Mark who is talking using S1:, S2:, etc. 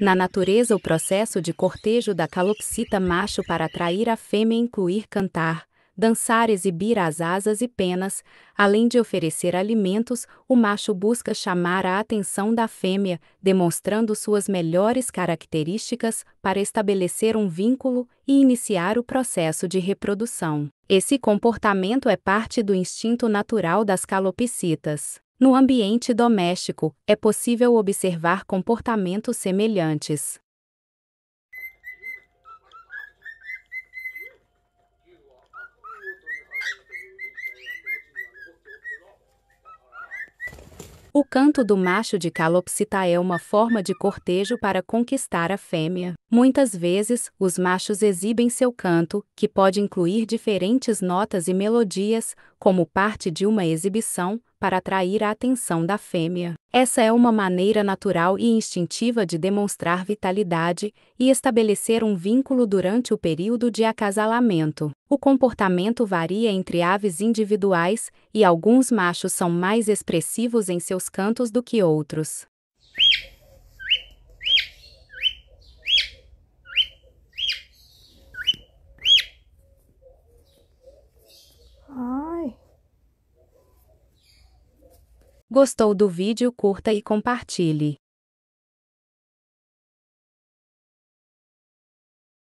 S1: Na natureza, o processo de cortejo da calopsita macho para atrair a fêmea inclui cantar, dançar, exibir as asas e penas, além de oferecer alimentos, o macho busca chamar a atenção da fêmea, demonstrando suas melhores características para estabelecer um vínculo e iniciar o processo de reprodução. Esse comportamento é parte do instinto natural das calopsitas. No ambiente doméstico, é possível observar comportamentos semelhantes. O canto do macho de calopsita é uma forma de cortejo para conquistar a fêmea. Muitas vezes, os machos exibem seu canto, que pode incluir diferentes notas e melodias, como parte de uma exibição, para atrair a atenção da fêmea. Essa é uma maneira natural e instintiva de demonstrar vitalidade e estabelecer um vínculo durante o período de acasalamento. O comportamento varia entre aves individuais e alguns machos são mais expressivos em seus cantos do que outros. Gostou do vídeo curta e compartilhe.